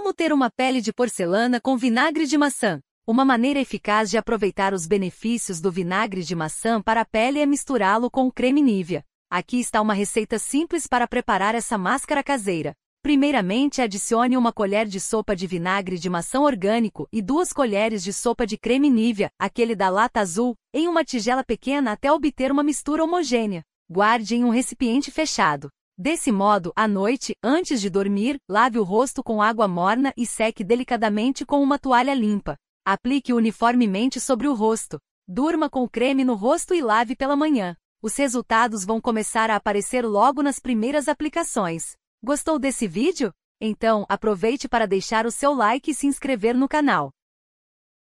Como ter uma pele de porcelana com vinagre de maçã? Uma maneira eficaz de aproveitar os benefícios do vinagre de maçã para a pele é misturá-lo com o creme Nivea. Aqui está uma receita simples para preparar essa máscara caseira. Primeiramente, adicione uma colher de sopa de vinagre de maçã orgânico e duas colheres de sopa de creme Nivea, aquele da lata azul, em uma tigela pequena até obter uma mistura homogênea. Guarde em um recipiente fechado. Desse modo, à noite, antes de dormir, lave o rosto com água morna e seque delicadamente com uma toalha limpa. Aplique uniformemente sobre o rosto. Durma com o creme no rosto e lave pela manhã. Os resultados vão começar a aparecer logo nas primeiras aplicações. Gostou desse vídeo? Então, aproveite para deixar o seu like e se inscrever no canal.